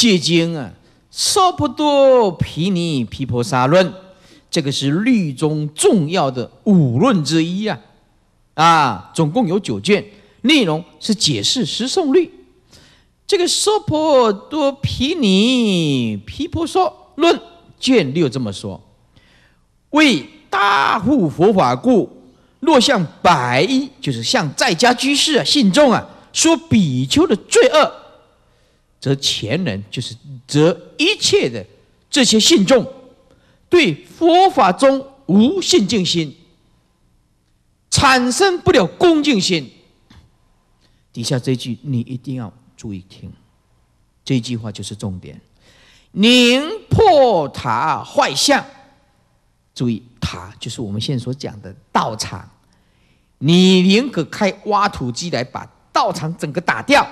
戒经啊，说婆多毗尼毗婆沙论，这个是律中重要的五论之一啊，啊，总共有九卷，内容是解释十诵律。这个说婆多毗尼毗婆沙论卷六这么说：为大护佛法故，若向白，就是向在家居士啊、信众啊，说比丘的罪恶。则前人就是则一切的这些信众对佛法中无信敬心产生不了恭敬心。底下这句你一定要注意听，这句话就是重点：宁破塔坏相。注意，塔就是我们现在所讲的道场，你宁可开挖土机来把道场整个打掉。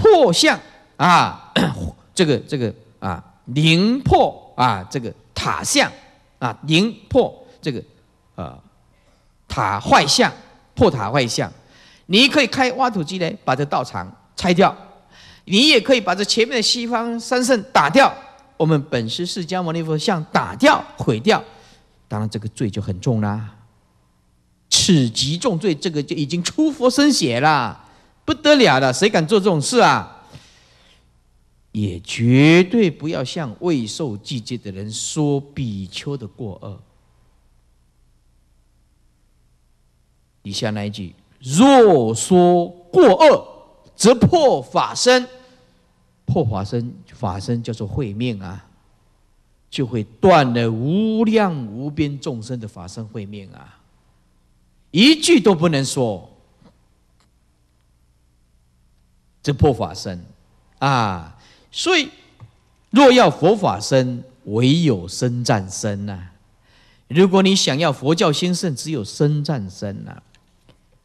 破相啊，这个这个啊，凝破啊，这个塔相啊，凝破这个呃塔坏相，破塔坏相，你可以开挖土机呢，把这道场拆掉，你也可以把这前面的西方三圣打掉，我们本师释迦牟尼佛像打掉毁掉，当然这个罪就很重啦，此极重罪，这个就已经出佛身血了。不得了了，谁敢做这种事啊？也绝对不要向未受季节的人说比丘的过恶。以下那一句：“若说过恶，则破法身，破法身，法身叫做会面啊，就会断了无量无边众生的法身会面啊，一句都不能说。”这破法身，啊！所以，若要佛法身，唯有身战身呐。如果你想要佛教兴盛，只有身战身呐。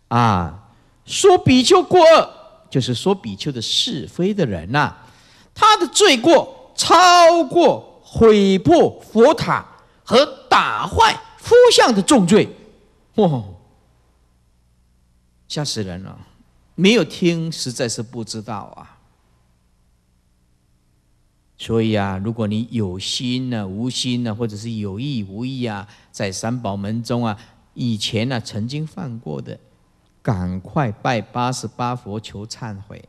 啊，说比丘过恶，就是说比丘的是非的人呐，他的罪过超过毁破佛塔和打坏佛像的重罪，哇！吓死人了。没有听，实在是不知道啊。所以啊，如果你有心呢、无心呢，或者是有意无意啊，在三宝门中啊，以前呢曾经犯过的，赶快拜八十八佛求忏悔，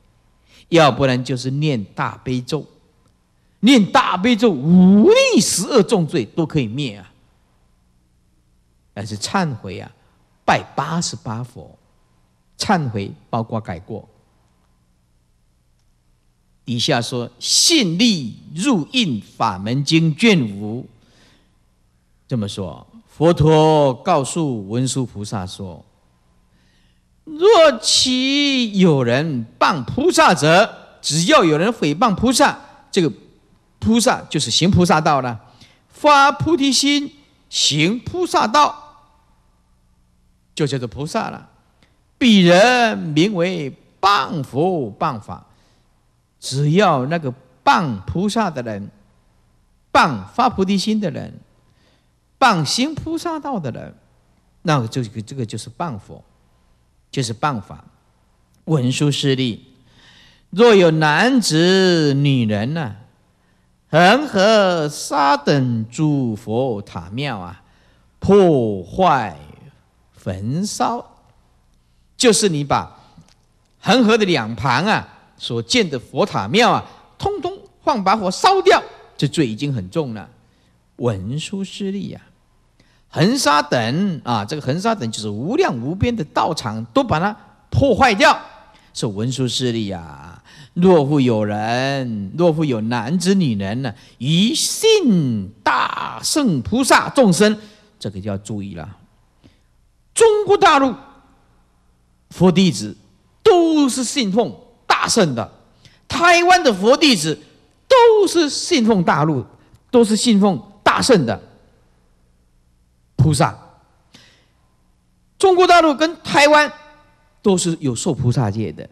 要不然就是念大悲咒，念大悲咒五逆十二重罪都可以灭啊。但是忏悔啊，拜八十八佛。忏悔包括改过。底下说：“信力入印法门经卷五这么说，佛陀告诉文殊菩萨说：‘若其有人谤菩萨者，只要有人诽谤菩萨，这个菩萨就是行菩萨道了，发菩提心，行菩萨道，就叫做菩萨了。’”鄙人名为谤佛谤法，只要那个谤菩萨的人，谤发菩提心的人，谤行菩萨道的人，那个这个这个就是谤佛，就是谤法。文殊师利，若有男子女人呐，恒河沙等诸佛塔庙啊，破坏焚烧。就是你把恒河的两旁啊所建的佛塔庙啊，通通放把火烧掉，这罪已经很重了。文殊师利呀，恒沙等啊，这个恒沙等就是无量无边的道场，都把它破坏掉，是文殊师利呀。若复有人，若复有男子女人呢，于信大圣菩萨众生，这个就要注意了。中国大陆。佛弟子都是信奉大圣的，台湾的佛弟子都是信奉大陆，都是信奉大圣的菩萨。中国大陆跟台湾都是有受菩萨戒的，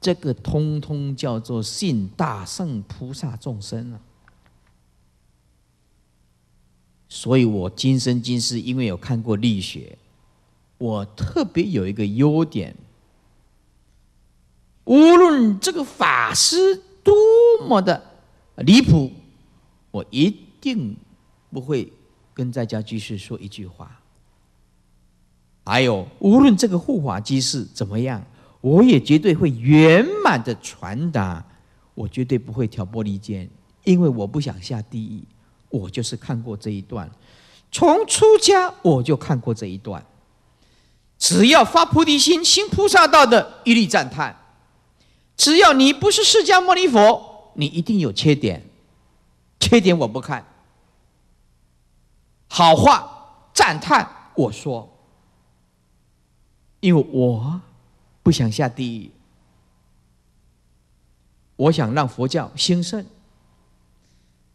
这个通通叫做信大圣菩萨众生啊。所以我今生今世因为有看过力学。我特别有一个优点，无论这个法师多么的离谱，我一定不会跟在家居士说一句话。还有，无论这个护法居士怎么样，我也绝对会圆满的传达，我绝对不会挑拨离间，因为我不想下地狱。我就是看过这一段，从出家我就看过这一段。只要发菩提心、行菩萨道的，一律赞叹。只要你不是释迦牟尼佛，你一定有缺点。缺点我不看，好话赞叹我说，因为我不想下地狱，我想让佛教兴盛。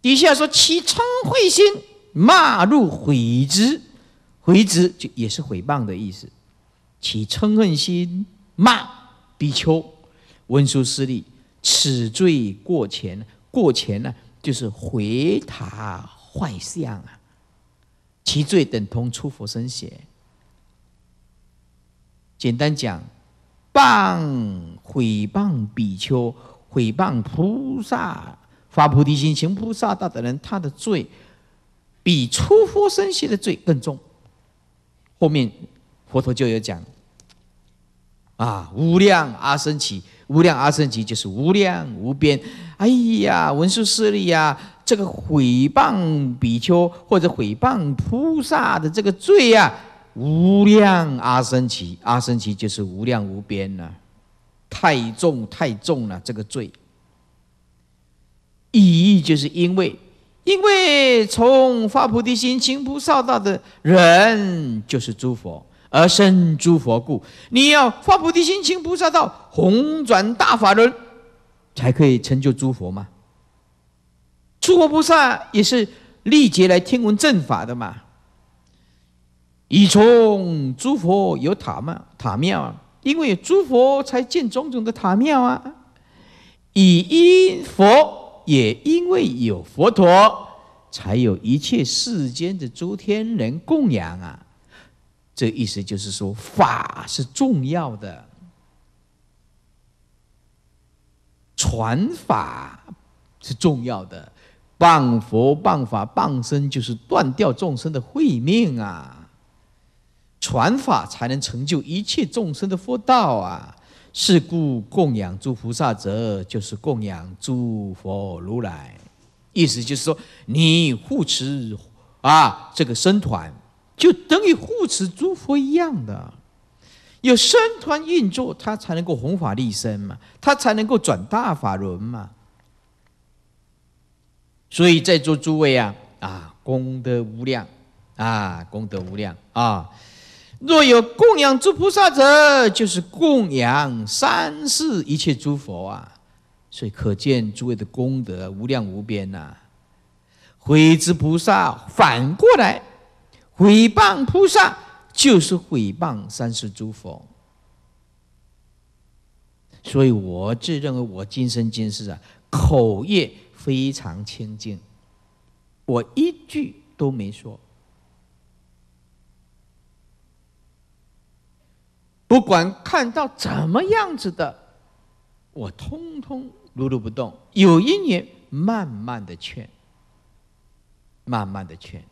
底下说起称慧心，骂入毁之，毁之就也是毁谤的意思。起嗔恨心，骂比丘，文殊师利，此罪过前。过前呢，就是毁塔坏相啊，其罪等同出佛身血。简单讲，谤毁谤比丘，毁谤菩萨，发菩提心行菩萨道的人，他的罪比出佛身血的罪更重。后面佛陀就有讲。啊，无量阿僧祇，无量阿僧祇就是无量无边。哎呀，文殊师利呀，这个毁谤比丘或者毁谤菩萨的这个罪呀，无量阿僧祇，阿僧祇就是无量无边呢，太重太重了，这个罪。意义就是因为，因为从发菩提心行菩萨道的人，就是诸佛。而生诸佛故，你要发菩提心，行菩萨道，红转大法轮，才可以成就诸佛嘛。诸佛菩萨也是历劫来听闻正法的嘛。以从诸佛有塔嘛，塔庙啊，因为诸佛才建种种的塔庙啊。以因佛也因为有佛陀，才有一切世间的诸天人供养啊。这意思就是说法是重要的，传法是重要的，谤佛谤法谤身，就是断掉众生的慧命啊！传法才能成就一切众生的佛道啊！是故供养诸菩萨者，就是供养诸佛如来。意思就是说，你护持啊这个僧团。就等于护持诸佛一样的，有三团运作，他才能够弘法利身嘛，他才能够转大法轮嘛。所以在座诸位啊，啊功德无量，啊功德无量啊！若有供养诸菩萨者，就是供养三世一切诸佛啊。所以可见诸位的功德无量无边呐。回之菩萨反过来。毁谤菩萨就是毁谤三世诸佛，所以我自认为我今生今世啊，口业非常清净，我一句都没说。不管看到怎么样子的，我通通如如不动。有一年，慢慢的劝，慢慢的劝。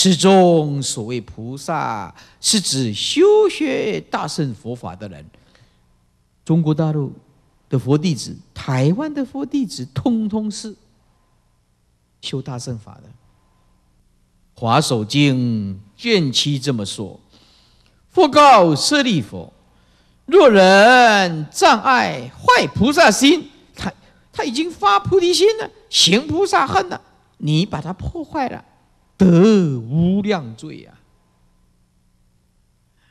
此中所谓菩萨，是指修学大乘佛法的人。中国大陆的佛弟子、台湾的佛弟子，通通是修大乘法的。《华首经》卷七这么说：“佛告舍利佛，若人障碍坏菩萨心，他他已经发菩提心了，行菩萨恨了，你把他破坏了。”得无量罪呀！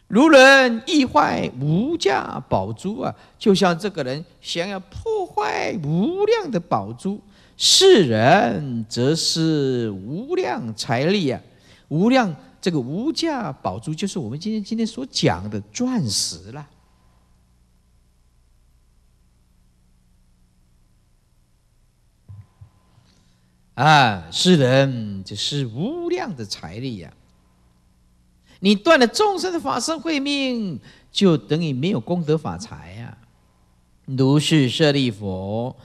如人易坏无价宝珠啊，就像这个人想要破坏无量的宝珠；世人则是无量财力啊，无量这个无价宝珠，就是我们今天今天所讲的钻石了。啊，世人就是无量的财力呀！你断了众生的法身慧命，就等于没有功德法财呀。如是舍利佛，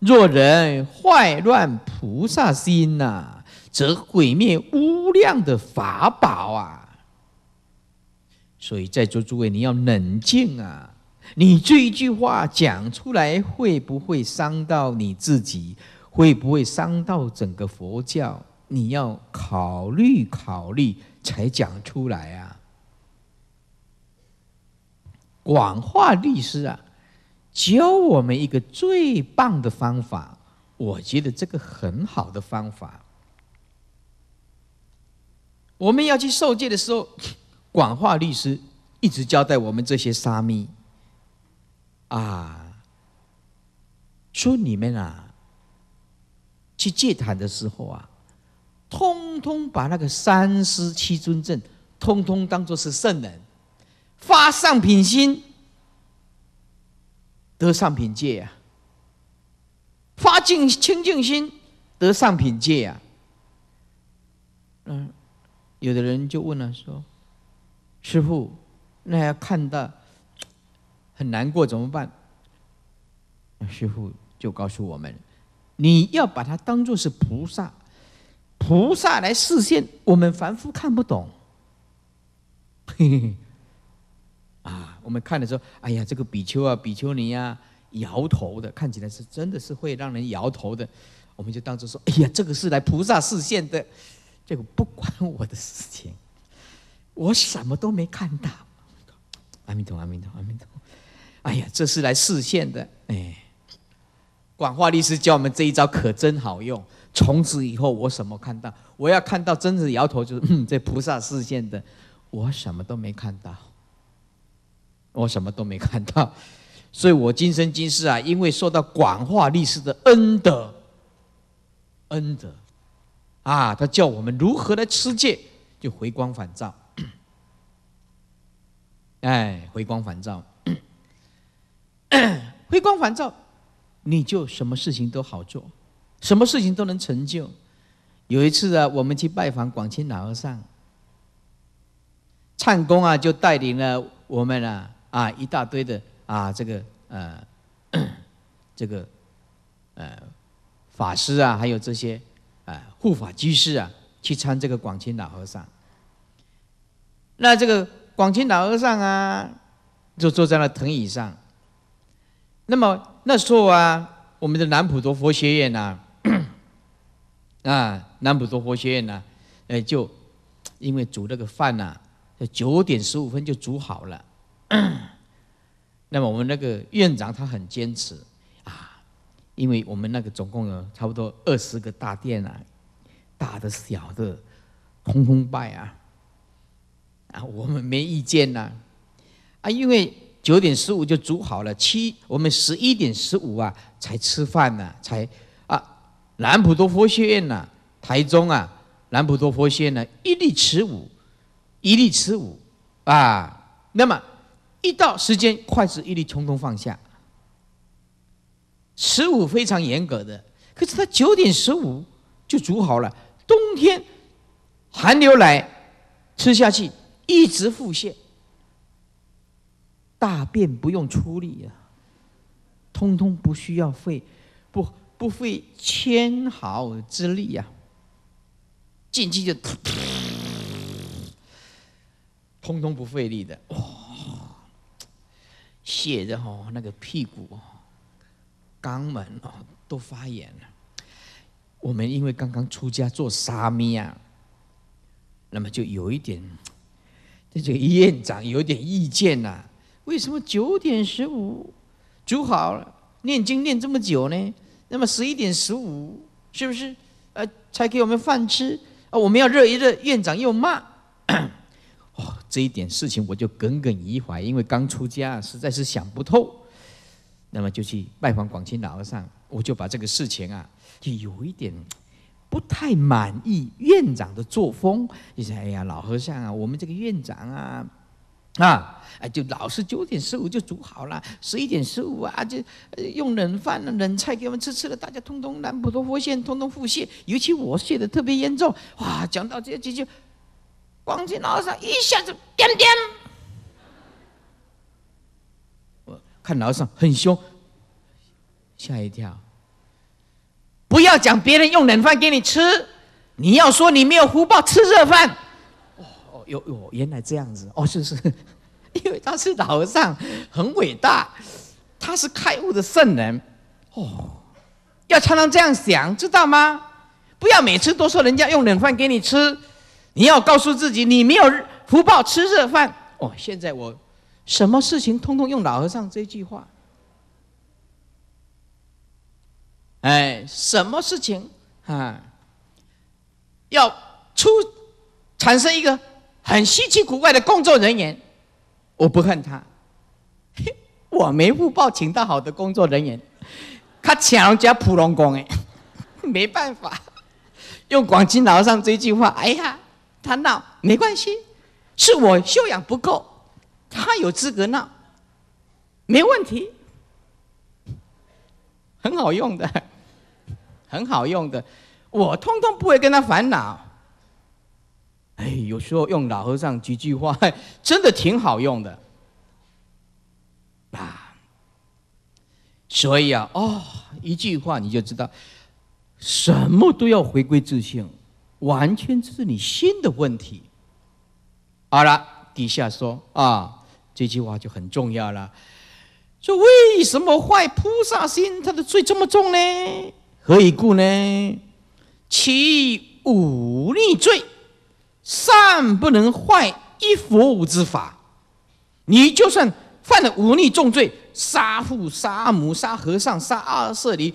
若人坏乱菩萨心呐，则毁灭无量的法宝啊！所以在座诸位，你要冷静啊！你这一句话讲出来，会不会伤到你自己？会不会伤到整个佛教？你要考虑考虑才讲出来啊！广化律师啊，教我们一个最棒的方法，我觉得这个很好的方法。我们要去受戒的时候，广化律师一直交代我们这些沙弥啊，说你们啊。去戒坛的时候啊，通通把那个三师七尊证，通通当作是圣人，发上品心得上品戒呀，发净清净心得上品戒呀。嗯，有的人就问了说：“师傅，那要看到很难过怎么办？”师傅就告诉我们。你要把它当做是菩萨，菩萨来示现，我们凡夫看不懂。啊，我们看的时候，哎呀，这个比丘啊，比丘尼啊，摇头的，看起来是真的是会让人摇头的，我们就当做说，哎呀，这个是来菩萨示现的，这个不关我的事情，我什么都没看到。阿弥陀，阿弥陀，阿弥陀，哎呀，这是来示现的，哎。广化律师教我们这一招可真好用，从此以后我什么看到，我要看到，真是摇头，就是嗯，这菩萨视线的，我什么都没看到，我什么都没看到，所以我今生今世啊，因为受到广化律师的恩德，恩德，啊，他叫我们如何来持戒，就回光返照，哎，回光返照，回光返照。你就什么事情都好做，什么事情都能成就。有一次啊，我们去拜访广清老和尚，唱公啊就带领了我们啊啊一大堆的啊这个呃 这个呃法师啊，还有这些啊护法居士啊去参这个广清老和尚。那这个广清老和尚啊，就坐在那藤椅上，那么。那时候啊，我们的南普陀佛学院呐，啊，南普陀佛学院呐，哎，就因为煮那个饭呐，九点十五分就煮好了。那么我们那个院长他很坚持啊，因为我们那个总共有差不多二十个大殿啊，大的小的，通通拜啊，啊，我们没意见呐，啊，因为。九点十五就煮好了，七我们十一点十五啊才吃饭呢，才啊南普陀佛学院呐，台中啊南普陀佛学院呢一粒慈五，一粒慈五啊，那么一到时间筷子一律通通放下，十五非常严格的，可是他九点十五就煮好了，冬天寒流来吃下去一直腹泻。大便不用出力呀，通通不需要费，不不费千毫之力呀，进去就，通通不费力的。哇，写的哦，那个屁股哦，肛门哦都发炎了。我们因为刚刚出家做沙弥啊，那么就有一点这个院长有点意见呐。为什么九点十五煮好了，念经念这么久呢？那么十一点十五是不是？呃，才给我们饭吃啊？我们要热一热，院长又骂。哦，这一点事情我就耿耿于怀，因为刚出家，实在是想不透。那么就去拜访广清老和尚，我就把这个事情啊，就有一点不太满意院长的作风。你说，哎呀，老和尚啊，我们这个院长啊。啊，哎，就老是九点十五就煮好了，十一点十五啊，就用冷饭、冷菜给我们吃吃了，大家通通南普陀佛现通通腹泻，尤其我泻的特别严重。哇，讲到这几句，光听老上一下子颠颠，我看老上很凶，吓一跳。不要讲别人用冷饭给你吃，你要说你没有福报，吃热饭。有有，原来这样子哦，是是，因为他是老和尚，很伟大，他是开悟的圣人，哦，要常常这样想，知道吗？不要每次都说人家用冷饭给你吃，你要告诉自己，你没有福报吃热饭。哦，现在我什么事情通通用老和尚这句话，哎，什么事情啊？要出产生一个。很稀奇古怪的工作人员，我不恨他，我没误报请到好的工作人员，他人家普龙工哎，没办法，用广金楼上这句话，哎呀，他闹没关系，是我修养不够，他有资格闹，没问题，很好用的，很好用的，我通通不会跟他烦恼。哎，有时候用老和尚几句话，真的挺好用的啊。所以啊，哦，一句话你就知道，什么都要回归自信，完全是你心的问题。好了，底下说啊，这句话就很重要了。说为什么坏菩萨心，他的罪这么重呢？何以故呢？其忤逆罪。善不能坏一佛之法，你就算犯了忤逆重罪，杀父、杀母、杀和尚、杀阿舍尼，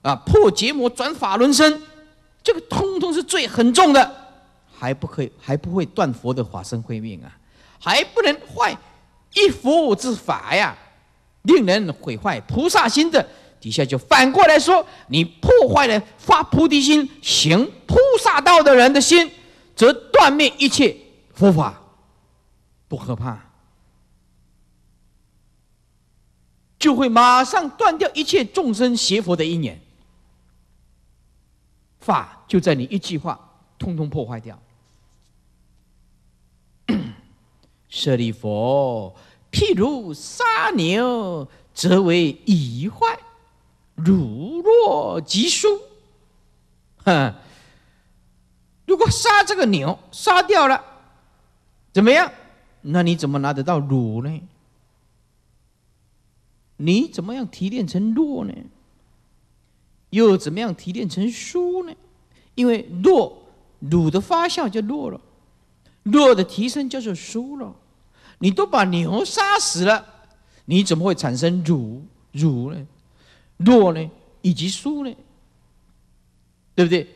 啊，破结魔转法轮身，这个通通是罪很重的，还不可以，还不会断佛的法身慧命啊，还不能坏一佛之法呀，令人毁坏菩萨心的，底下就反过来说，你破坏了发菩提心行菩萨道的人的心。则断灭一切佛法，不可怕，就会马上断掉一切众生邪佛的因缘，法就在你一句话，通通破坏掉。舍利佛，譬如杀牛，则为已坏；如若即说，哼。如果杀这个牛，杀掉了，怎么样？那你怎么拿得到乳呢？你怎么样提炼成弱呢？又怎么样提炼成书呢？因为弱乳的发酵就弱了，弱的提升叫做书了。你都把牛杀死了，你怎么会产生乳、乳呢？弱呢？以及书呢？对不对？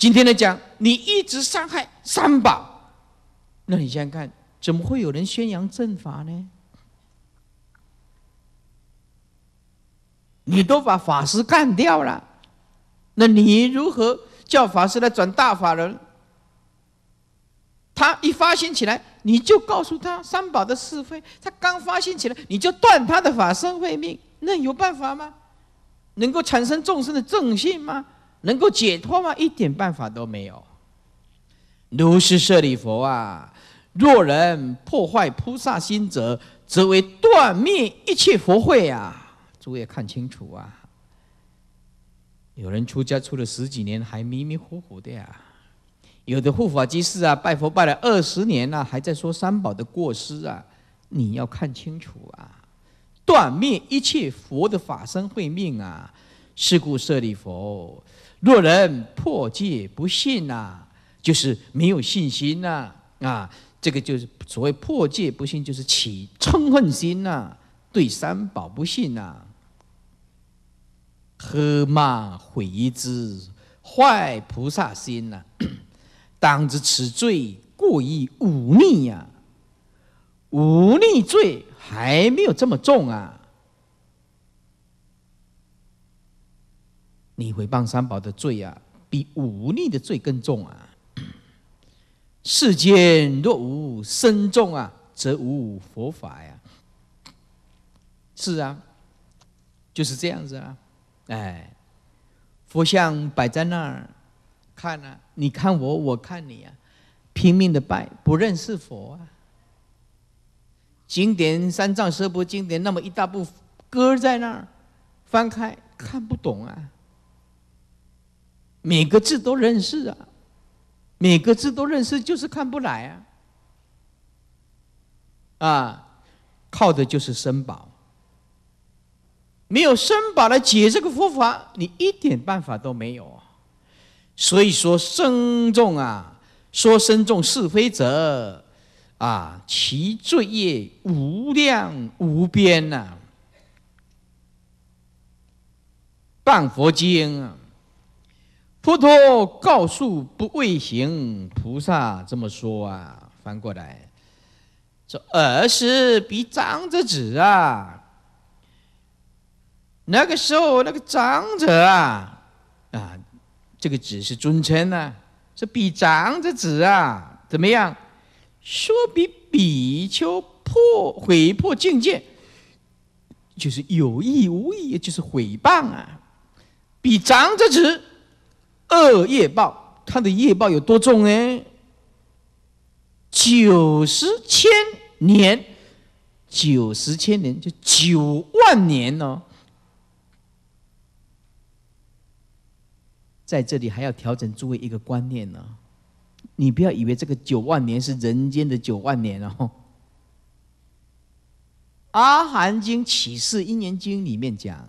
今天来讲，你一直伤害三宝，那你想想看，怎么会有人宣扬正法呢？你都把法师干掉了，那你如何叫法师来转大法人？他一发心起来，你就告诉他三宝的是非，他刚发心起来，你就断他的法身慧命，那有办法吗？能够产生众生的正性吗？能够解脱吗？一点办法都没有。如是舍利佛啊，若人破坏菩萨心者，则为断灭一切佛慧啊！诸位看清楚啊！有人出家出了十几年还迷迷糊糊的呀，有的护法居士啊，拜佛拜了二十年了，还在说三宝的过失啊！你要看清楚啊！断灭一切佛的法身慧命啊！是故舍利佛。若人破戒不信呐，就是没有信心呐，啊，这个就是所谓破戒不信，就是起嗔恨心呐，对三宝不信呐，喝骂毁之，坏菩萨心呐，当知此罪过于忤逆呀，忤逆罪还没有这么重啊。你毁谤三宝的罪啊，比忤逆的罪更重啊！世间若无身重啊，则无佛法呀。是啊，就是这样子啊。哎，佛像摆在那儿，看啊，你看我，我看你啊，拼命的拜，不认识佛啊。经典《三藏十部》经典，那么一大部搁在那儿，翻开看不懂啊。每个字都认识啊，每个字都认识，就是看不来啊。啊，靠的就是生宝，没有生宝来解这个佛法，你一点办法都没有。啊。所以说生重啊，说生重是非者啊，其罪业无量无边呐，谤佛经啊。佛陀告诉不畏行菩萨这么说啊，翻过来，这儿时比长者子啊，那个时候那个长者啊，啊，这个子是尊称呢，这比长者子啊怎么样？说比比丘破毁破境界，就是有意无意，就是毁谤啊，比长者子。恶业报，他的业报有多重呢？九十千年，九十千年就九万年呢。在这里还要调整诸位一个观念呢，你不要以为这个九万年是人间的九万年哦。《阿含经》《起示因缘经》里面讲，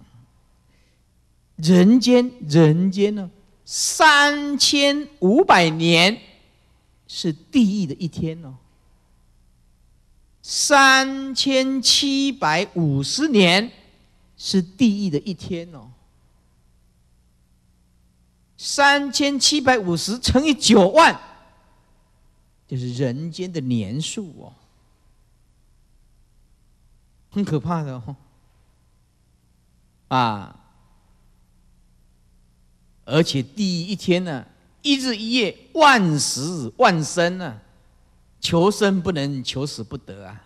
人间，人间呢？三千五百年是地狱的一天哦，三千七百五十年是地狱的一天哦，三千七百五十乘以九万，就是人间的年数哦，很可怕的哦，啊。而且第一天呢，一日一夜，万死万生呢，求生不能，求死不得啊。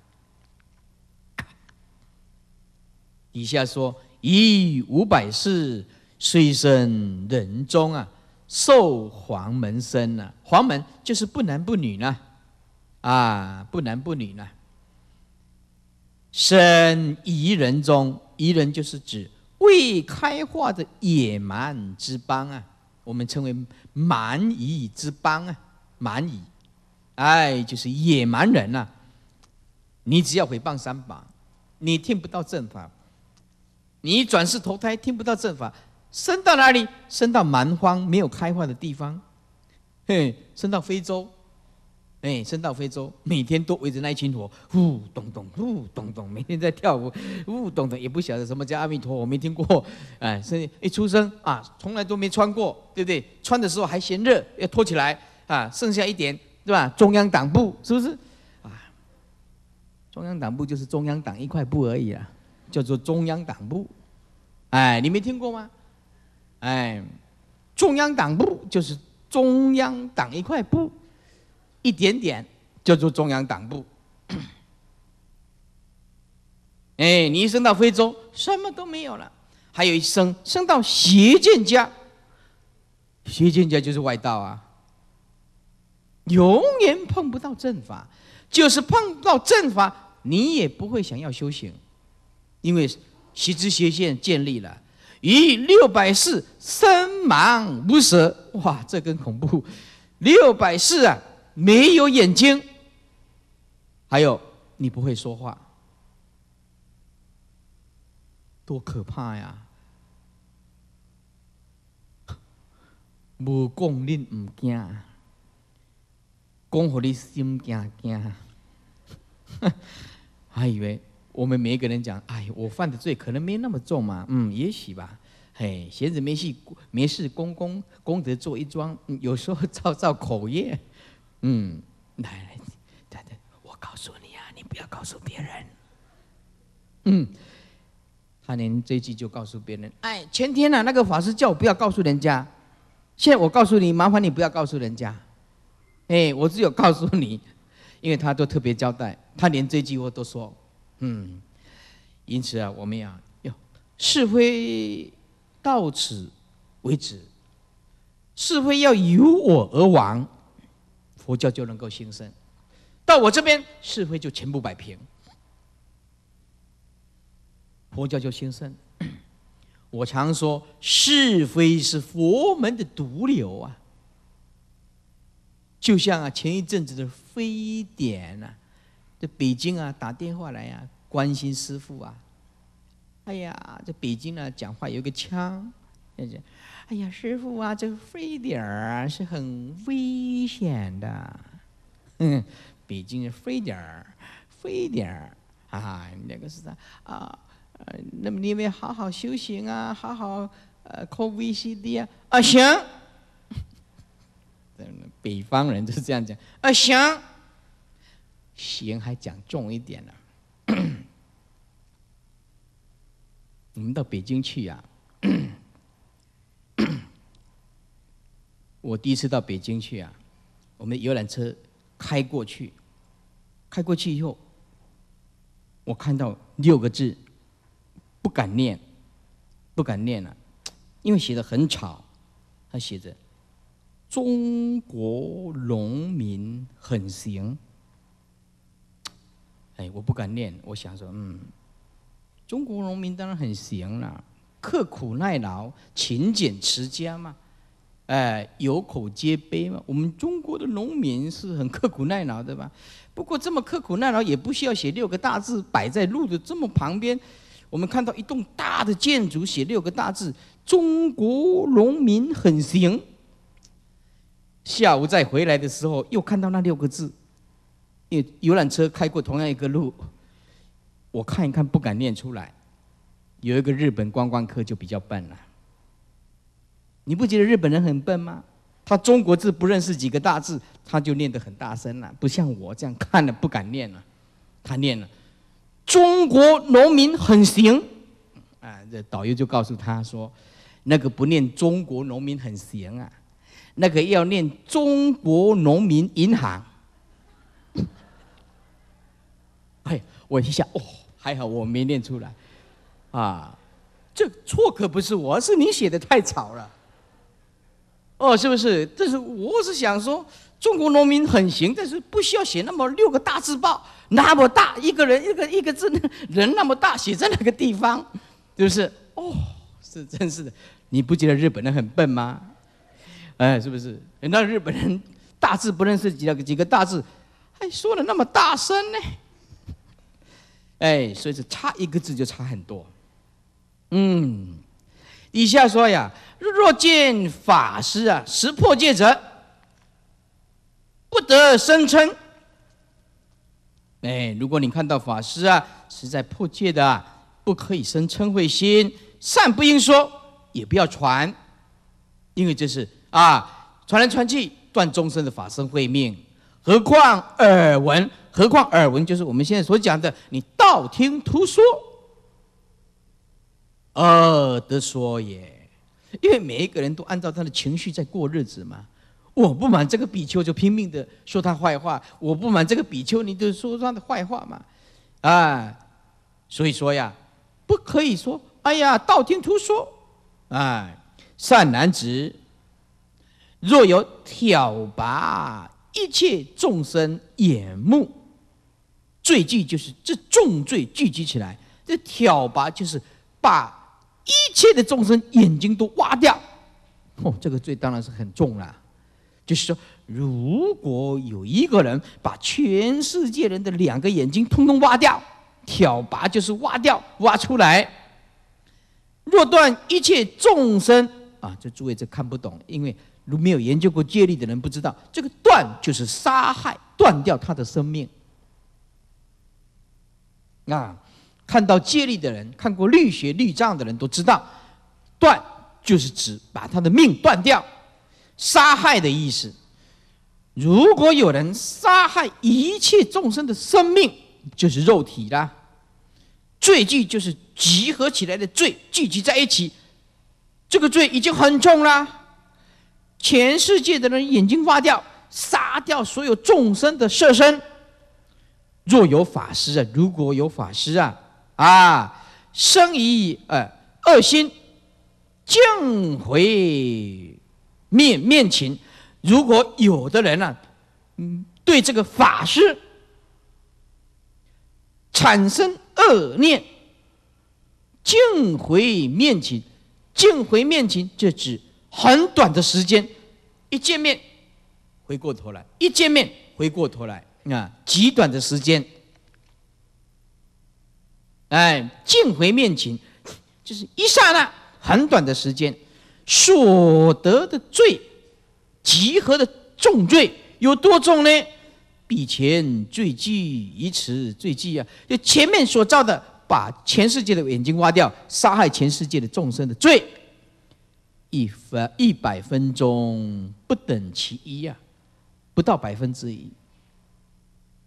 底下说，以五百世虽生人中啊，受黄门身呢。黄门就是不男不女呢，啊，不男不女呢，生一人中，一人就是指。未开化的野蛮之邦啊，我们称为蛮夷之邦啊，蛮夷，哎，就是野蛮人呐。你只要诽谤三宝，你听不到正法，你转世投胎听不到正法，生到哪里？生到蛮荒没有开化的地方，嘿，生到非洲。哎，升到非洲，每天都围着那一群佛，呼咚咚，呼咚咚，每天在跳舞，呼咚咚，也不晓得什么叫阿弥陀，我没听过。哎，所以一出生啊，从来都没穿过，对不对？穿的时候还嫌热，要脱起来啊，剩下一点，对吧？中央党部是不是？啊，中央党部就是中央党一块布而已啊，叫做中央党部。哎，你没听过吗？哎，中央党部就是中央党一块布。一点点就做中央党部，哎，你一升到非洲，什么都没有了；还有一升升到邪见家，邪见家就是外道啊，永远碰不到正法。就是碰到正法，你也不会想要修行，因为习之邪见建立了。以六百四三盲五识，哇，这更恐怖，六百四啊！没有眼睛，还有你不会说话，多可怕呀！无讲恁毋惊，讲互你心惊惊，还以为我们每一个人讲，哎，我犯的罪可能没那么重嘛，嗯，也许吧。嘿，闲着没事，没事，公公功德做一桩，有时候造造口业。嗯，来来，对对，我告诉你啊，你不要告诉别人。嗯，他连这句就告诉别人。哎，前天呢，那个法师叫我不要告诉人家。现在我告诉你，麻烦你不要告诉人家。哎，我只有告诉你，因为他都特别交代。他连这句我都说，嗯。因此啊，我们呀，是非到此为止，是非要由我而亡。佛教就能够兴盛。到我这边是非就全部摆平，佛教就兴盛。我常说是非是佛门的毒瘤啊，就像啊前一阵子的非典啊，这北京啊打电话来啊，关心师傅啊，哎呀这北京啊讲话有个腔，哎呀，师傅啊，这个飞点儿是很危险的，哼，北京飞点儿，飞点儿啊，那个是啥啊？那么你们好好修行啊，好好呃，考 VCD 啊啊，行。北方人就是这样讲啊，行，行还讲重一点呢。我们到北京去呀。我第一次到北京去啊，我们游览车开过去，开过去以后，我看到六个字，不敢念，不敢念了，因为写的很吵，他写着“中国农民很行”，哎，我不敢念，我想说，嗯，中国农民当然很行了，刻苦耐劳，勤俭持家嘛。哎，有口皆碑嘛！我们中国的农民是很刻苦耐劳，的吧？不过这么刻苦耐劳，也不需要写六个大字摆在路的这么旁边。我们看到一栋大的建筑，写六个大字：“中国农民很行。”下午再回来的时候，又看到那六个字，游览车开过同样一个路，我看一看不敢念出来。有一个日本观光客就比较笨了。你不觉得日本人很笨吗？他中国字不认识几个大字，他就念得很大声了，不像我这样看了不敢念了。他念了“中国农民很行。啊，这导游就告诉他说：“那个不念‘中国农民很行啊，那个要念‘中国农民银行’。”哎，我一下哦，还好我没念出来，啊，这错可不是我，是你写的太草了。哦，是不是？但是我是想说，中国农民很行，但是不需要写那么六个大字报，那么大一个人一个一个字人那么大写在哪个地方，就是哦，是真是的，你不觉得日本人很笨吗？哎，是不是？那日本人大字不认识几个几个大字，还说的那么大声呢？哎，所以是差一个字就差很多。嗯，以下说呀。若见法师啊，识破戒者，不得声称。哎，如果你看到法师啊是在破戒的，不可以声称会心，善不应说，也不要传，因为这是啊，传来传去断终生的法身慧命。何况耳闻？何况耳闻就是我们现在所讲的，你道听途说，耳得说也。因为每一个人都按照他的情绪在过日子嘛，我不满这个比丘就拼命的说他坏话，我不满这个比丘你就说他的坏话嘛，啊，所以说呀，不可以说，哎呀，道听途说，哎，善男子，若有挑拔一切众生眼目，罪具就是这重罪聚集起来，这挑拔就是把。一切的众生眼睛都挖掉，哦，这个罪当然是很重了。就是说，如果有一个人把全世界人的两个眼睛通通挖掉，挑拔就是挖掉，挖出来。若断一切众生啊，这诸位这看不懂，因为如没有研究过戒律的人不知道，这个断就是杀害，断掉他的生命啊。看到戒律的人，看过律学律藏的人都知道，断就是指把他的命断掉，杀害的意思。如果有人杀害一切众生的生命，就是肉体啦。罪具就是集合起来的罪，聚集在一起，这个罪已经很重啦。全世界的人眼睛挖掉，杀掉所有众生的色身。若有法师啊，如果有法师啊。啊，生于呃恶心，尽回灭面情。如果有的人呢，嗯，对这个法师产生恶念，尽回面情，尽回面情，就指很短的时间，一见面回过头来，一见面回过头来，啊，极短的时间。哎，尽回面前，就是一刹那很短的时间，所得的罪，集合的重罪有多重呢？比前罪计以此罪计啊，就前面所造的，把全世界的眼睛挖掉，杀害全世界的众生的罪，一分一百分钟不等其一呀，不到百分之一，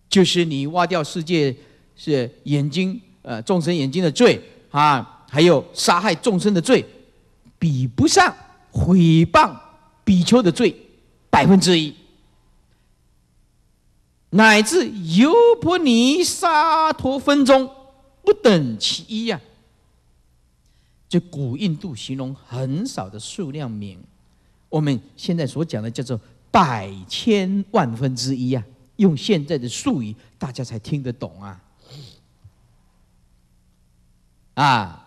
就是你挖掉世界是眼睛。呃，众生眼睛的罪啊，还有杀害众生的罪，比不上毁谤比丘的罪百分之一，乃至优婆尼沙陀分中不等其一呀。这古印度形容很少的数量名，我们现在所讲的叫做百千万分之一啊，用现在的术语大家才听得懂啊。啊，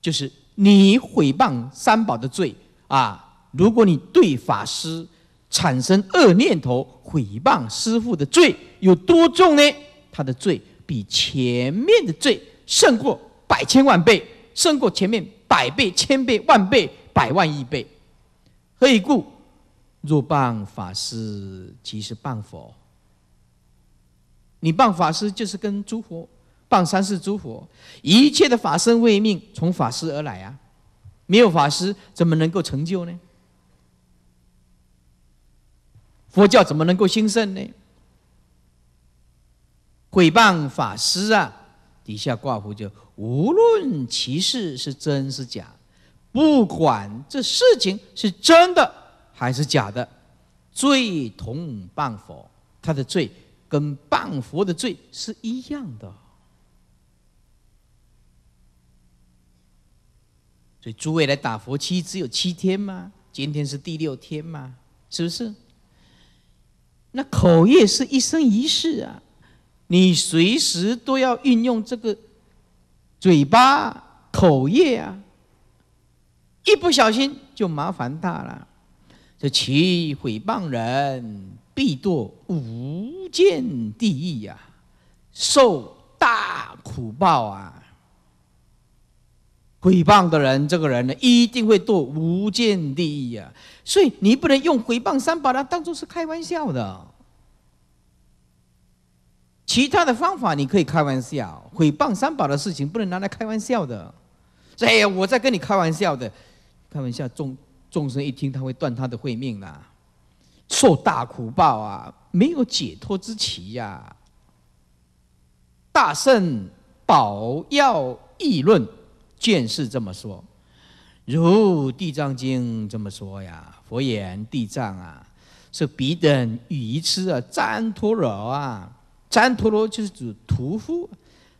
就是你毁谤三宝的罪啊！如果你对法师产生恶念头，毁谤师父的罪有多重呢？他的罪比前面的罪胜过百千万倍，胜过前面百倍、千倍、万倍、百万亿倍。何以故？若谤法师即是谤佛，你谤法师就是跟诸佛。谤三世诸佛，一切的法身为命从法师而来啊！没有法师，怎么能够成就呢？佛教怎么能够兴盛呢？毁谤法师啊，底下挂幅就无论其事是真是假，不管这事情是真的还是假的，罪同谤佛，他的罪跟谤佛的罪是一样的。诸位来打佛七，只有七天吗？今天是第六天吗？是不是？那口业是一生一世啊，你随时都要运用这个嘴巴口业啊，一不小心就麻烦大了。这其诽谤人，必堕无间地狱呀，受大苦报啊！毁谤的人，这个人呢，一定会堕无间地狱啊！所以你不能用毁谤三宝来当做是开玩笑的。其他的方法你可以开玩笑，毁谤三宝的事情不能拿来开玩笑的。哎呀，我在跟你开玩笑的，开玩笑，众众生一听他会断他的慧命啦，受大苦报啊，没有解脱之期呀。大圣宝要议论。见是这么说，如《地藏经》这么说呀，佛言地藏啊，是彼等愚痴啊，旃陀罗啊，旃陀罗就是指屠夫，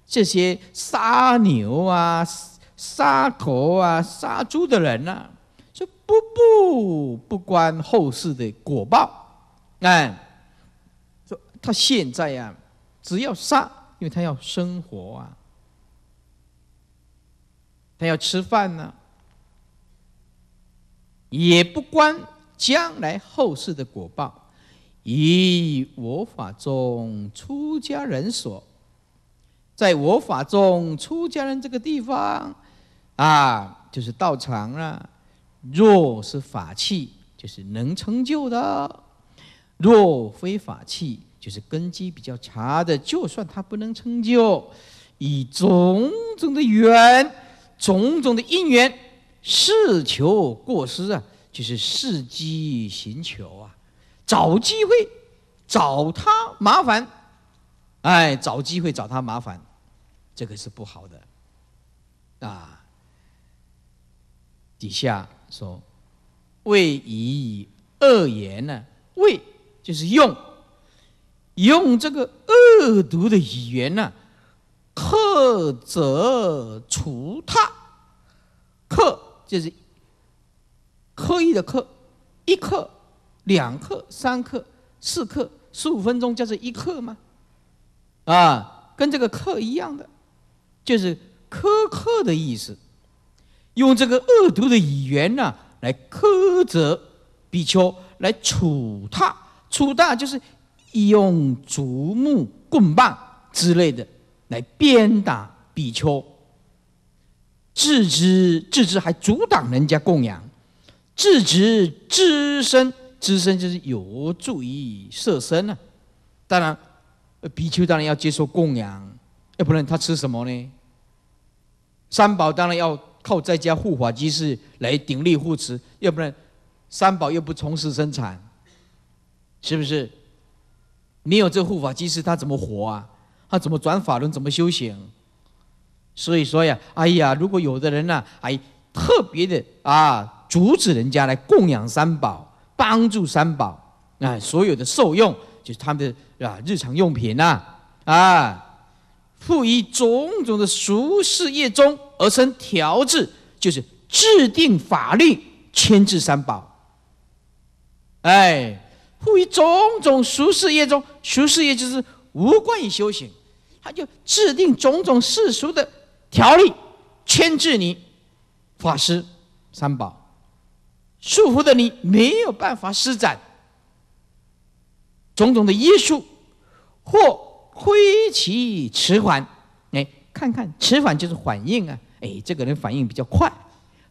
这些杀牛啊、杀狗啊、杀猪的人呐，是不不不关后世的果报，哎，说他现在呀，只要杀，因为他要生活啊。他要吃饭呢，也不关将来后世的果报。以我法中出家人所，在我法中出家人这个地方，啊，就是道场了。若是法器，就是能成就的；若非法器，就是根基比较差的。就算他不能成就，以种种的缘。种种的因缘，事求过失啊，就是伺机行求啊，找机会找他麻烦，哎，找机会找他麻烦，这个是不好的啊。底下说，为以恶言呢，为就是用，用这个恶毒的语言呢。或者除他，克就是刻意的克，一克、两克、三克、四克，十五分钟就是一克吗？啊，跟这个克一样的，就是苛刻的意思。用这个恶毒的语言呢，来苛责比丘，来处他，处他就是用竹木棍棒之类的。来鞭打比丘，自知自知还阻挡人家供养，自知自身自身就是有助于摄身呢。当然，比丘当然要接受供养，要不然他吃什么呢？三宝当然要靠在家护法居士来鼎力护持，要不然三宝又不从事生产，是不是？没有这护法居士，他怎么活啊？他怎么转法轮？怎么修行？所以说呀，哎呀，如果有的人呢，哎，特别的啊，阻止人家来供养三宝，帮助三宝，啊，所有的受用就是他们的啊日常用品呐，啊，赋予种种的俗事业中而生条制，就是制定法律牵制三宝，哎，赋予种种俗事业中，俗事业就是无关于修行。他就制定种种世俗的条例，牵制你法师、三宝，束缚的你没有办法施展种种的医术或挥其迟缓。哎，看看迟缓就是反应啊！哎，这个人反应比较快，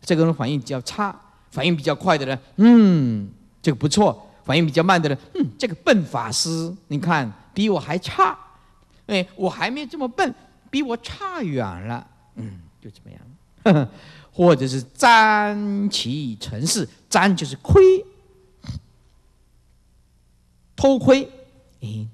这个人反应比较差。反应比较快的人，嗯，这个不错；反应比较慢的人，嗯，这个笨法师，你看比我还差。哎，我还没这么笨，比我差远了。嗯，就怎么样？或者是瞻其成事，瞻就是窥，偷窥。哎，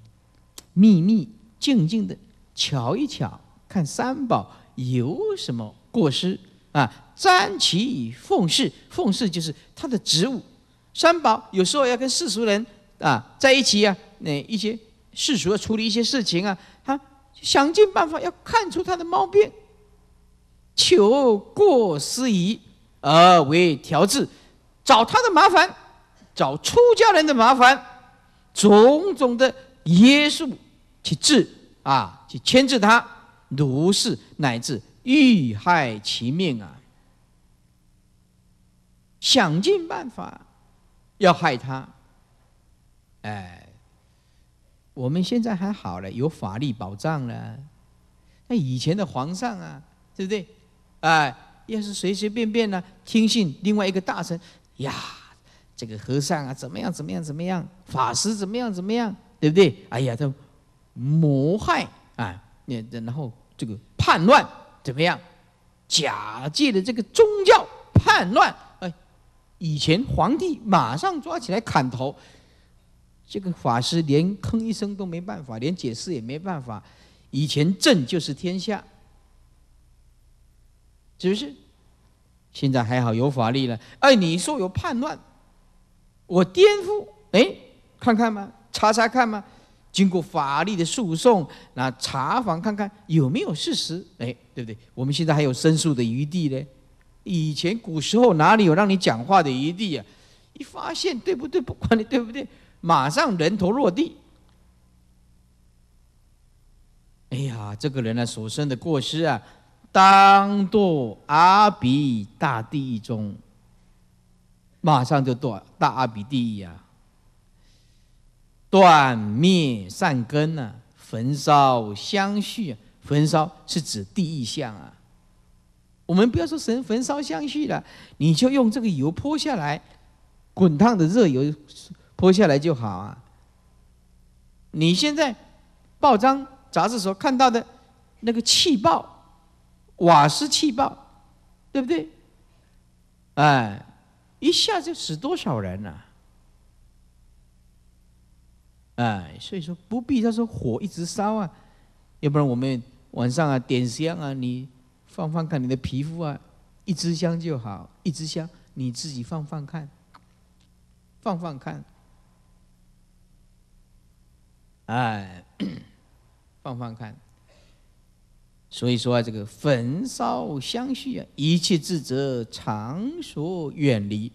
秘密静静的瞧一瞧，看三宝有什么过失啊？瞻其奉事，奉事就是他的职务。三宝有时候要跟世俗人啊在一起啊，那一些。世俗要处理一些事情啊，他想尽办法要看出他的毛病，求过失宜而为调治，找他的麻烦，找出家人的麻烦，种种的约束去治啊，去牵制他，奴是乃至欲害其命啊，想尽办法要害他，哎。我们现在还好了，有法律保障了。那以前的皇上啊，对不对？哎，要是随随便便呢，听信另外一个大臣，呀，这个和尚啊，怎么样？怎么样？怎么样？法师怎么样？怎么样？对不对？哎呀，这谋害啊，那然后这个叛乱怎么样？假借的这个宗教叛乱啊，以前皇帝马上抓起来砍头。这个法师连吭一声都没办法，连解释也没办法。以前朕就是天下，不是。现在还好有法律了。哎，你说有叛乱，我颠覆，哎，看看嘛，查查看嘛，经过法律的诉讼，那查访看看有没有事实，哎，对不对？我们现在还有申诉的余地呢。以前古时候哪里有让你讲话的余地啊？一发现对不对？不管你对不对。马上人头落地！哎呀，这个人呢所生的过失啊，当堕阿鼻大地中。马上就堕大阿鼻地狱啊，断灭善根呢？焚烧香续？焚烧是指地狱相啊！我们不要说神焚烧香续了，你就用这个油泼下来，滚烫的热油。拨下来就好啊！你现在报章、杂志所看到的那个气爆，瓦斯气爆，对不对？哎，一下就死多少人呐！哎，所以说不必。他说火一直烧啊，要不然我们晚上啊点香啊，你放放看你的皮肤啊，一支香就好，一支香你自己放放看，放放看。哎，放放看。所以说啊，这个焚烧相续啊，一切智者常所远离。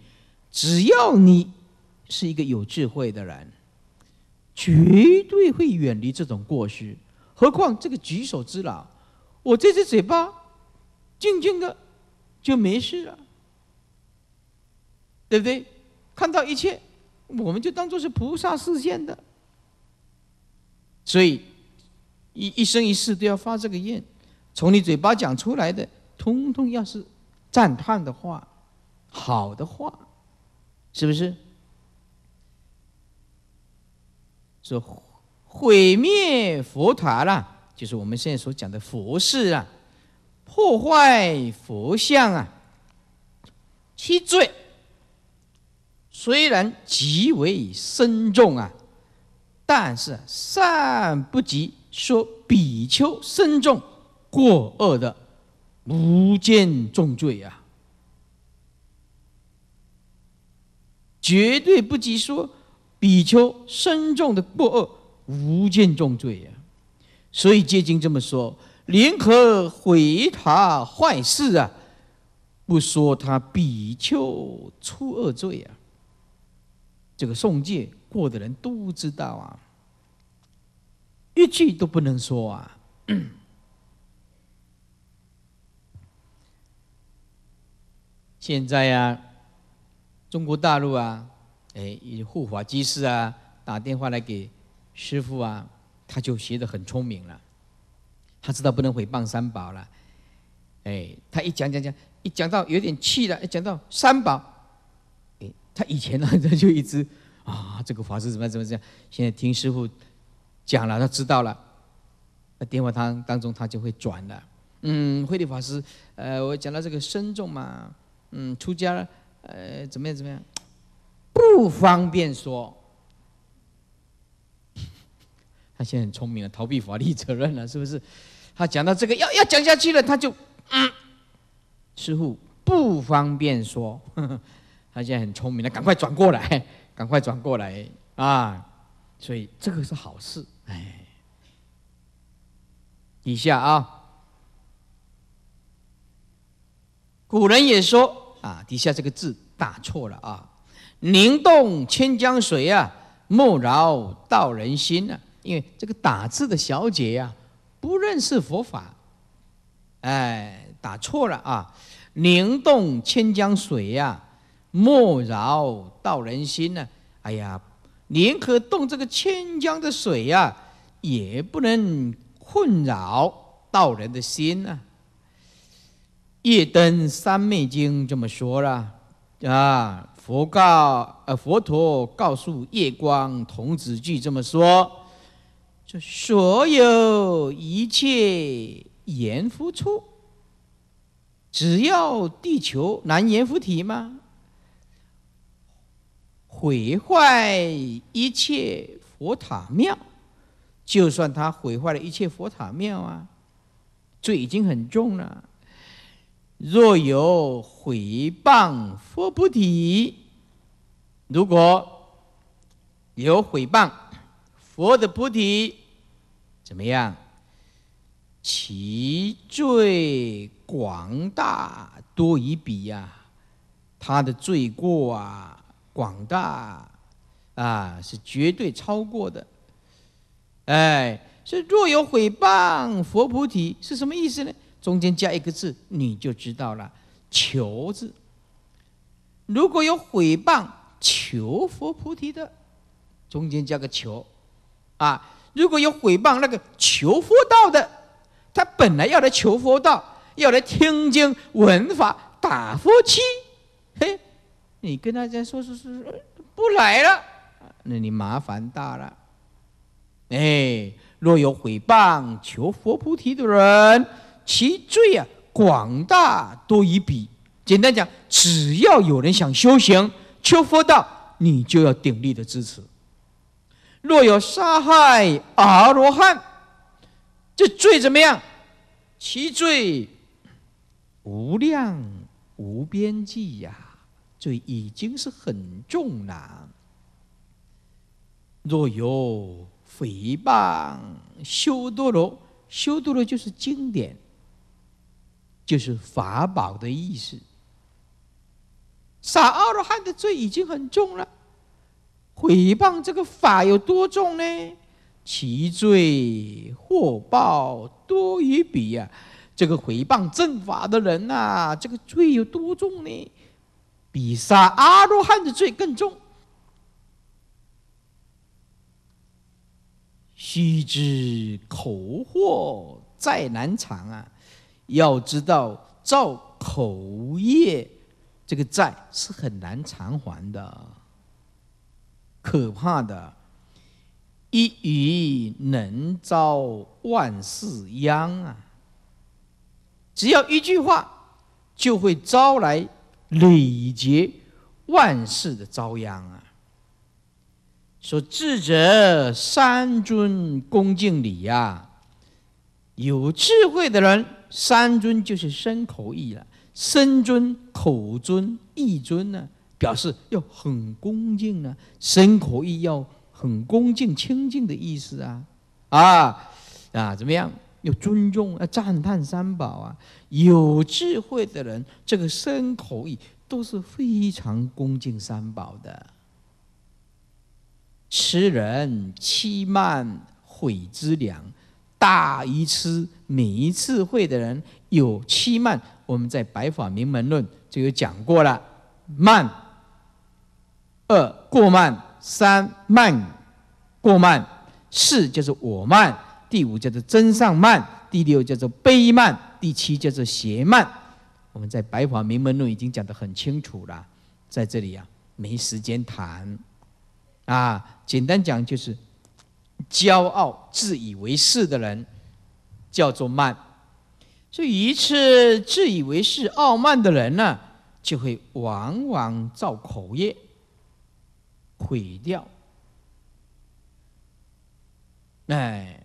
只要你是一个有智慧的人，绝对会远离这种过失。何况这个举手之劳，我这只嘴巴静静的就没事了，对不对？看到一切，我们就当做是菩萨视线的。所以，一一生一世都要发这个愿，从你嘴巴讲出来的，通通要是赞叹的话，好的话，是不是？说毁灭佛塔啦，就是我们现在所讲的佛事啊，破坏佛像啊，其罪虽然极为深重啊。但是，善不及说比丘身重过恶的无间重罪啊，绝对不及说比丘身重的过恶无间重罪呀。所以戒经这么说，联合毁他坏事啊，不说他比丘出恶罪啊。这个送戒。过的人都知道啊，一句都不能说啊。现在啊，中国大陆啊，哎，护法居士啊，打电话来给师傅啊，他就学得很聪明了，他知道不能毁谤三宝了。哎，他一讲讲讲，一讲到有点气了，一讲到三宝，哎，他以前呢，他 就一直。啊，这个法师怎么怎么这样？现在听师傅讲了，他知道了。那电话他当中他就会转了。嗯，慧理法师，呃，我讲到这个身重嘛，嗯，出家，呃，怎么样怎么样？不方便说。他现在很聪明了，逃避法律责任了，是不是？他讲到这个要要讲下去了，他就，嗯，师傅不方便说。他现在很聪明了，赶快转过来。赶快转过来啊！所以这个是好事，哎。底下啊，古人也说啊，底下这个字打错了啊，“凝冻千江水呀，莫扰道人心啊。”因为这个打字的小姐呀，不认识佛法，哎，打错了啊，“凝冻千江水呀。”莫扰道人心呢？哎呀，宁可动这个千江的水呀，也不能困扰道人的心呢。《夜灯三昧经》这么说了，啊，佛告呃佛陀告诉夜光童子句这么说：这所有一切言夫处，只要地球能言夫体吗？毁坏一切佛塔庙，就算他毁坏了一切佛塔庙啊，罪已经很重了。若有毁谤佛菩提，如果有毁谤佛的菩提，怎么样？其罪广大多一彼呀，他的罪过啊。广大啊，是绝对超过的。哎，是若有毁谤佛菩提是什么意思呢？中间加一个字，你就知道了，求字。如果有毁谤求佛菩提的，中间加个求啊；如果有毁谤那个求佛道的，他本来要来求佛道，要来听经闻法打佛七，嘿。你跟大家说说说不来了，那你麻烦大了。哎，若有诽谤求佛菩提的人，其罪啊广大多于彼。简单讲，只要有人想修行求佛道，你就要鼎力的支持。若有杀害阿罗汉，这罪怎么样？其罪无量无边际呀。罪已经是很重了。若有诽谤修多罗，修多罗就是经典，就是法宝的意思。杀阿罗汉的罪已经很重了，诽谤这个法有多重呢？其罪或报多于彼呀。这个诽谤正法的人呐，这个罪有多重呢？比杀阿罗汉的罪更重。须知口祸再难偿啊！要知道造口业这个债是很难偿还的，可怕的，一语能招万事殃啊！只要一句话，就会招来。礼节，万事的遭殃啊！说智者三尊恭敬礼呀，有智慧的人三尊就是身口意了。身尊、口尊、意尊呢，表示要很恭敬呢，身口意要很恭敬、清净的意思啊！啊，啊，怎么样？有尊重啊，赞叹三宝啊，有智慧的人，这个身口意都是非常恭敬三宝的。吃人欺慢毁之良，大愚痴，没一智慧的人有欺慢。我们在《白法明门论》就有讲过了，慢二过慢，三慢过慢，四就是我慢。第五叫做真上慢，第六叫做悲慢，第七叫做邪慢。我们在《白话明门论》已经讲得很清楚了，在这里啊，没时间谈，啊，简单讲就是，骄傲自以为是的人，叫做慢。所以一次自以为是、傲慢的人呢，就会往往造口业，毁掉，哎。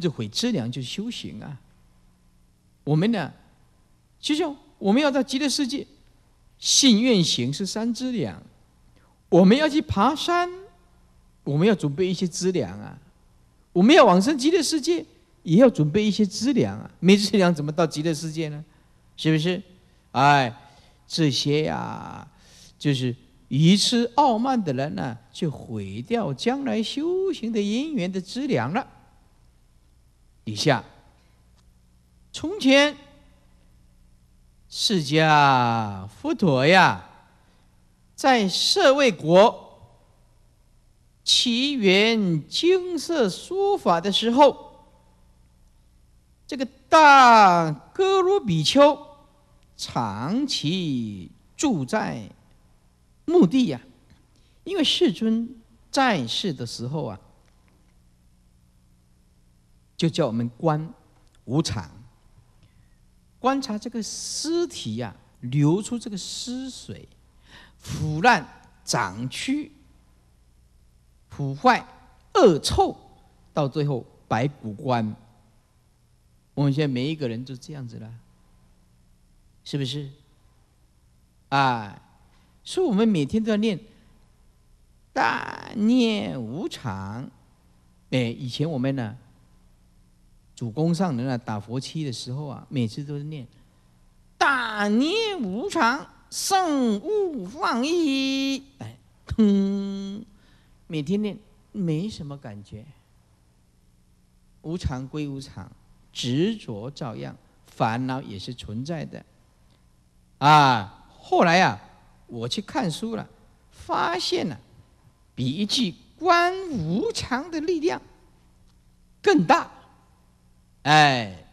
这毁资粮，就是修行啊。我们呢，就像我们要到极乐世界，信愿行是三资粮。我们要去爬山，我们要准备一些资粮啊。我们要往生极乐世界，也要准备一些资粮啊。没资粮怎么到极乐世界呢？是不是？哎，这些呀，就是愚痴傲慢的人呢，就毁掉将来修行的因缘的资粮了。底下，从前释迦佛陀呀，在舍卫国，奇缘金色说法的时候，这个大哥罗比丘长期住在墓地呀，因为世尊在世的时候啊。就叫我们观无常，观察这个尸体呀，流出这个尸水，腐烂、长蛆、腐坏、恶臭，到最后白骨观。我们现在每一个人都这样子了，是不是？啊，所以我们每天都要念大念无常。哎，以前我们呢？主公上人啊，打佛七的时候啊，每次都是念“大念无常，圣勿放逸”，哎，每天念没什么感觉。无常归无常，执着照样，烦恼也是存在的。啊，后来啊，我去看书了，发现了比一句“观无常”的力量更大。哎，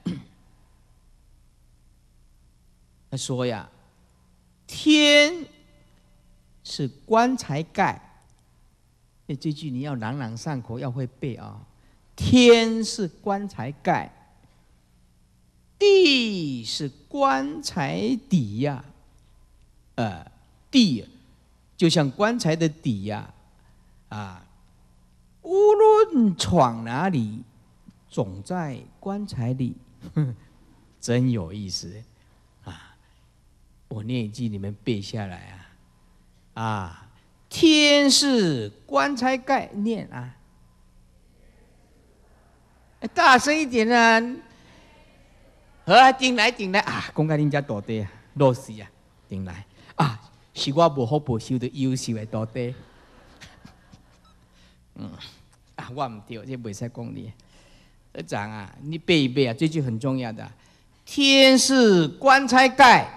他说呀：“天是棺材盖，这这句你要朗朗上口，要会背啊。天是棺材盖，地是棺材底呀。呃，地就像棺材的底呀。啊，无论闯哪里。”总在棺材里，真有意思啊！我念一句，你们背下来啊！啊，天是棺材盖，念啊！大声一点呢！啊，进来，进来啊！公开人家道德啊，陋习啊，进来啊！是我无好无修的，优秀的道德。嗯，啊，我唔对，即系会使讲你。长啊，你背一背啊，这句很重要的。天是棺材盖，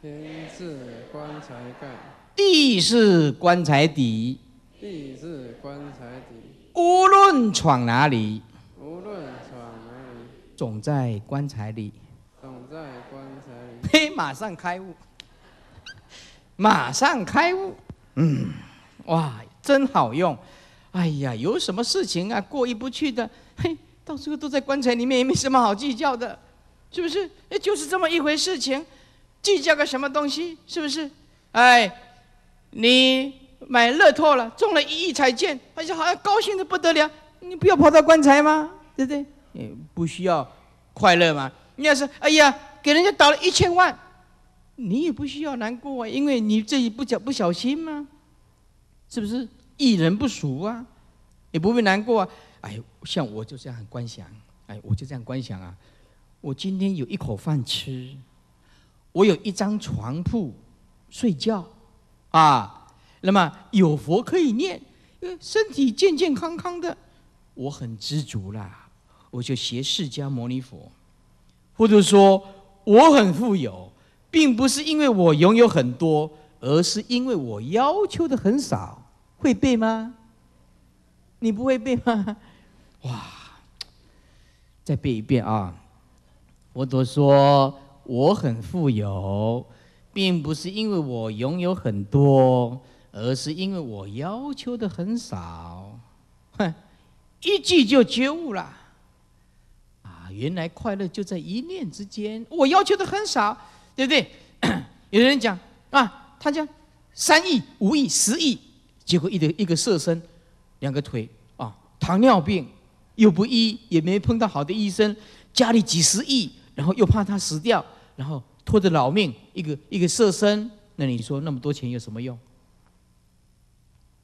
天是棺材盖；地是棺材底，地是棺材底。无论闯哪里，无论闯哪里，总在棺材里，总在棺材里。嘿，马上开悟，马上开悟。嗯，哇，真好用。哎呀，有什么事情啊，过意不去的，嘿。到时候都在棺材里面，也没什么好计较的，是不是？哎，就是这么一回事情，计较个什么东西？是不是？哎，你买乐透了，中了一亿彩券，而且好像高兴的不得了。你不要跑到棺材吗？对不对？嗯，不需要快乐吗？你要是哎呀，给人家倒了一千万，你也不需要难过啊，因为你自己不小不小心吗？是不是？一人不熟啊，也不会难过啊。哎，像我就这样很观想，哎，我就这样观想啊。我今天有一口饭吃，我有一张床铺睡觉啊。那么有佛可以念，身体健健康康的，我很知足啦。我就学释迦牟尼佛，或者说我很富有，并不是因为我拥有很多，而是因为我要求的很少。会背吗？你不会背吗？哇！再背一遍啊！我陀说我很富有，并不是因为我拥有很多，而是因为我要求的很少。哼，一句就觉悟了啊！原来快乐就在一念之间。我要求的很少，对不对？有人讲啊，他讲三亿、五亿、十亿，结果一个一个色身，两个腿啊，糖尿病。又不医，也没碰到好的医生，家里几十亿，然后又怕他死掉，然后拖着老命一个一个色身，那你说那么多钱有什么用？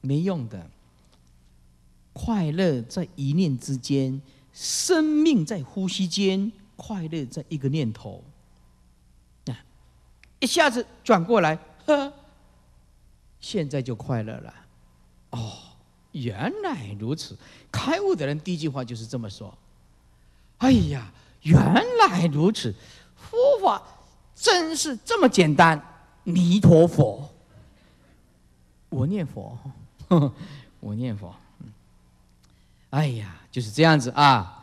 没用的。快乐在一念之间，生命在呼吸间，快乐在一个念头，啊，一下子转过来，呵，现在就快乐了。哦，原来如此。开悟的人第一句话就是这么说：“哎呀，原来如此，佛法真是这么简单。”弥陀佛，我念佛，我念佛。哎呀，就是这样子啊。